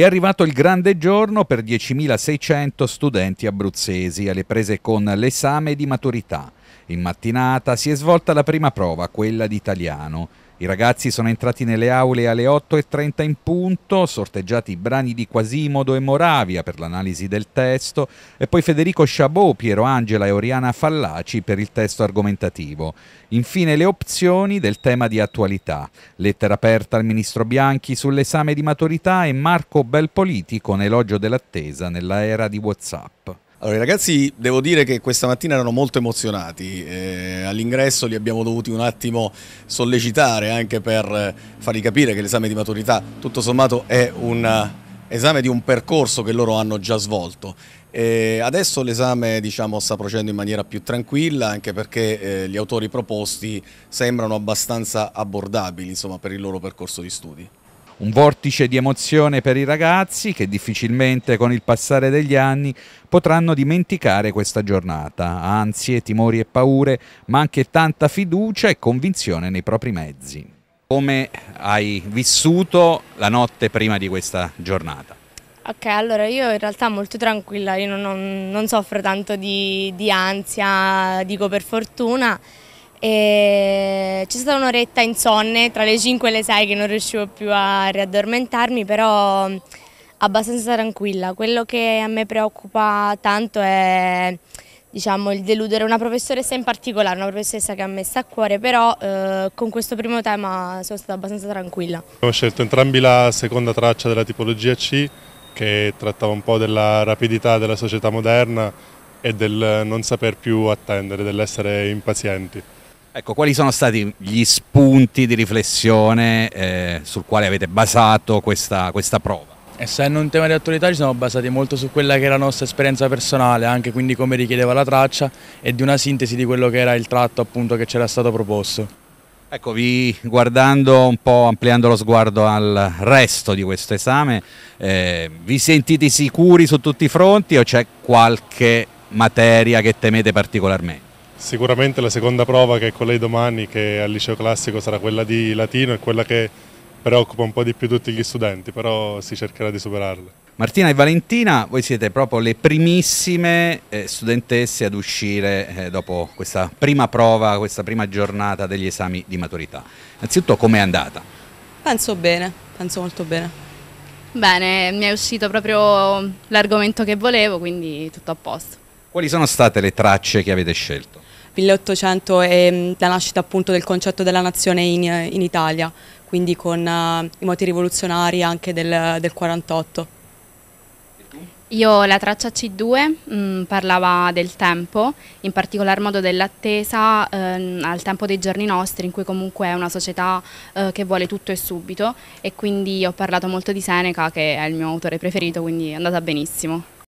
È arrivato il grande giorno per 10.600 studenti abruzzesi alle prese con l'esame di maturità. In mattinata si è svolta la prima prova, quella di italiano. I ragazzi sono entrati nelle aule alle 8.30 in punto, sorteggiati i brani di Quasimodo e Moravia per l'analisi del testo e poi Federico Chabot, Piero Angela e Oriana Fallaci per il testo argomentativo. Infine le opzioni del tema di attualità. Lettera aperta al ministro Bianchi sull'esame di maturità e Marco Belpolitico con dell'attesa nella era di Whatsapp. Allora, i ragazzi devo dire che questa mattina erano molto emozionati, eh, all'ingresso li abbiamo dovuti un attimo sollecitare anche per fargli capire che l'esame di maturità tutto sommato è un eh, esame di un percorso che loro hanno già svolto. E adesso l'esame diciamo, sta procedendo in maniera più tranquilla anche perché eh, gli autori proposti sembrano abbastanza abbordabili insomma, per il loro percorso di studi un vortice di emozione per i ragazzi che difficilmente con il passare degli anni potranno dimenticare questa giornata, ansie, timori e paure, ma anche tanta fiducia e convinzione nei propri mezzi. Come hai vissuto la notte prima di questa giornata? Ok, allora io in realtà molto tranquilla, io non, non, non soffro tanto di, di ansia, dico per fortuna, e c'è stata un'oretta insonne tra le 5 e le 6 che non riuscivo più a riaddormentarmi, però mm, abbastanza tranquilla. Quello che a me preoccupa tanto è diciamo, il deludere una professoressa in particolare, una professoressa che ha messo a cuore, però eh, con questo primo tema sono stata abbastanza tranquilla. Abbiamo scelto entrambi la seconda traccia della tipologia C, che trattava un po' della rapidità della società moderna e del non saper più attendere, dell'essere impazienti. Ecco, quali sono stati gli spunti di riflessione eh, sul quale avete basato questa, questa prova? Essendo un tema di attualità ci siamo basati molto su quella che era la nostra esperienza personale, anche quindi come richiedeva la traccia e di una sintesi di quello che era il tratto appunto che c'era stato proposto. Ecco, vi guardando un po', ampliando lo sguardo al resto di questo esame, eh, vi sentite sicuri su tutti i fronti o c'è qualche materia che temete particolarmente? Sicuramente la seconda prova che è con lei domani, che al liceo classico sarà quella di latino, è quella che preoccupa un po' di più tutti gli studenti, però si cercherà di superarla. Martina e Valentina, voi siete proprio le primissime eh, studentesse ad uscire eh, dopo questa prima prova, questa prima giornata degli esami di maturità. Innanzitutto com'è andata? Penso bene, penso molto bene. Bene, mi è uscito proprio l'argomento che volevo, quindi tutto a posto. Quali sono state le tracce che avete scelto? 1800 e mm, la nascita appunto del concetto della nazione in, in Italia, quindi con uh, i moti rivoluzionari anche del, del 48. Io la traccia C2 mh, mm, parlava del tempo, in particolar modo dell'attesa eh, al tempo dei giorni nostri, in cui comunque è una società eh, che vuole tutto e subito e quindi ho parlato molto di Seneca che è il mio autore preferito, quindi è andata benissimo.